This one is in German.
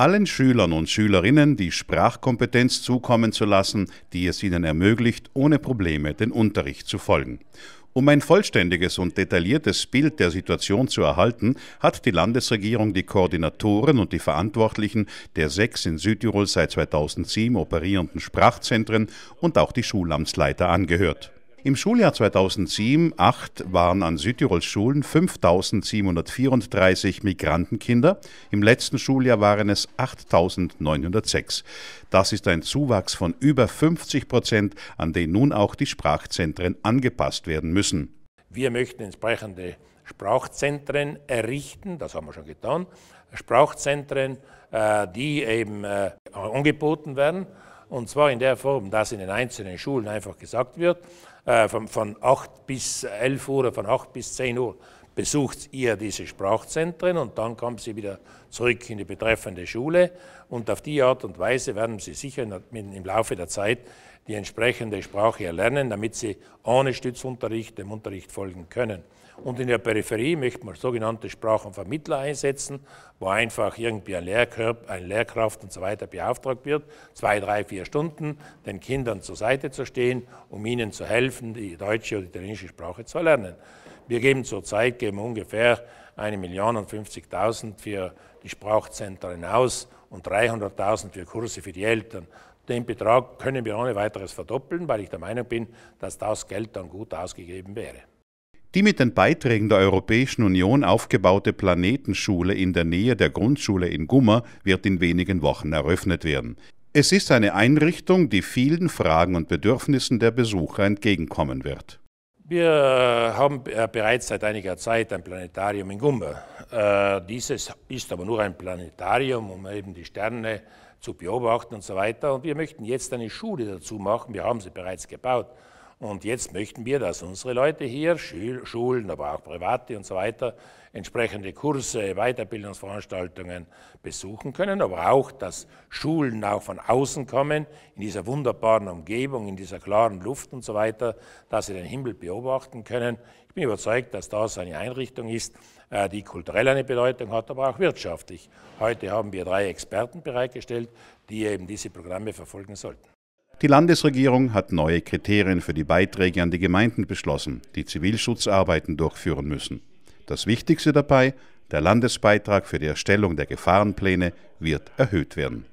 allen Schülern und Schülerinnen die Sprachkompetenz zukommen zu lassen, die es ihnen ermöglicht, ohne Probleme den Unterricht zu folgen. Um ein vollständiges und detailliertes Bild der Situation zu erhalten, hat die Landesregierung die Koordinatoren und die Verantwortlichen der sechs in Südtirol seit 2007 operierenden Sprachzentren und auch die Schulamtsleiter angehört. Im Schuljahr 2007-08 waren an Südtirols Schulen 5.734 Migrantenkinder. Im letzten Schuljahr waren es 8.906. Das ist ein Zuwachs von über 50 Prozent, an den nun auch die Sprachzentren angepasst werden müssen. Wir möchten entsprechende Sprachzentren errichten, das haben wir schon getan, Sprachzentren, äh, die eben äh, angeboten werden. Und zwar in der Form, dass in den einzelnen Schulen einfach gesagt wird, äh, von, von 8 bis 11 Uhr oder von 8 bis 10 Uhr besucht ihr diese Sprachzentren und dann kommen sie wieder zurück in die betreffende Schule und auf die Art und Weise werden sie sicher im Laufe der Zeit die entsprechende Sprache erlernen, damit sie ohne Stützunterricht dem Unterricht folgen können. Und in der Peripherie möchte man sogenannte Sprachenvermittler einsetzen, wo einfach irgendwie ein, Lehrkörper, ein Lehrkraft und so weiter beauftragt wird, zwei, drei, vier Stunden den Kindern zur Seite zu stehen, um ihnen zu helfen helfen, die deutsche oder italienische Sprache zu erlernen. Wir geben zurzeit geben ungefähr 1.050.000 für die Sprachzentren aus und 300.000 für Kurse für die Eltern. Den Betrag können wir ohne weiteres verdoppeln, weil ich der Meinung bin, dass das Geld dann gut ausgegeben wäre. Die mit den Beiträgen der Europäischen Union aufgebaute Planetenschule in der Nähe der Grundschule in Gummer wird in wenigen Wochen eröffnet werden. Es ist eine Einrichtung, die vielen Fragen und Bedürfnissen der Besucher entgegenkommen wird. Wir haben äh, bereits seit einiger Zeit ein Planetarium in Gumba. Äh, dieses ist aber nur ein Planetarium, um eben die Sterne zu beobachten und so weiter. Und wir möchten jetzt eine Schule dazu machen. Wir haben sie bereits gebaut. Und jetzt möchten wir, dass unsere Leute hier, Schulen, aber auch Private und so weiter, entsprechende Kurse, Weiterbildungsveranstaltungen besuchen können, aber auch, dass Schulen auch von außen kommen, in dieser wunderbaren Umgebung, in dieser klaren Luft und so weiter, dass sie den Himmel beobachten können. Ich bin überzeugt, dass das eine Einrichtung ist, äh, die kulturell eine Bedeutung hat, aber auch wirtschaftlich. Heute haben wir drei Experten bereitgestellt, die eben diese Programme verfolgen sollten. Die Landesregierung hat neue Kriterien für die Beiträge an die Gemeinden beschlossen, die Zivilschutzarbeiten durchführen müssen. Das Wichtigste dabei, der Landesbeitrag für die Erstellung der Gefahrenpläne wird erhöht werden.